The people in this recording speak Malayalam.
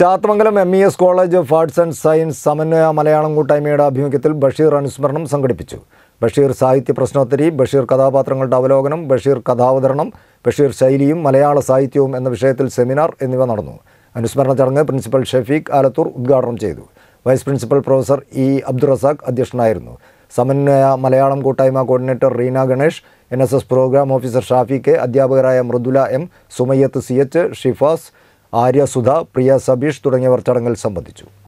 Chathamangalam M E S college of arts and science സമന്വയ മലയാളം കൂട്ടായ്മയുടെ ആഭിമുഖ്യത്തിൽ ബഷീർ അനുസ്മരണം സംഘടിപ്പിച്ചു ബഷീർ സാഹിത്യ പ്രശ്നോത്തരി ബഷീർ കഥാപാത്രങ്ങളുടെ അവലോകനം ബഷീർ കഥാവതരണം ബഷീർ ശൈലിയും മലയാള സാഹിത്യവും എന്ന വിഷയത്തിൽ സെമിനാർ എന്നിവ നടന്നു അനുസ്മരണ ചടങ്ങ് പ്രിൻസിപ്പൽ ഷെഫീഖ് ആലത്തൂർ ഉദ്ഘാടനം ചെയ്തു vice principal professor E Abdurazak അധ്യക്ഷനായിരുന്നു സമന്വയ മലയാളം കൂട്ടായ്മ coordinator Reena Ganesh N S S programme officer Shafi K അധ്യാപകരായ Mridula M Sumayyath C H Shifas Arya Priya Sabeesh തുടങ്ങിയവർ ചടങ്ങിൽ സംബന്ധിച്ചു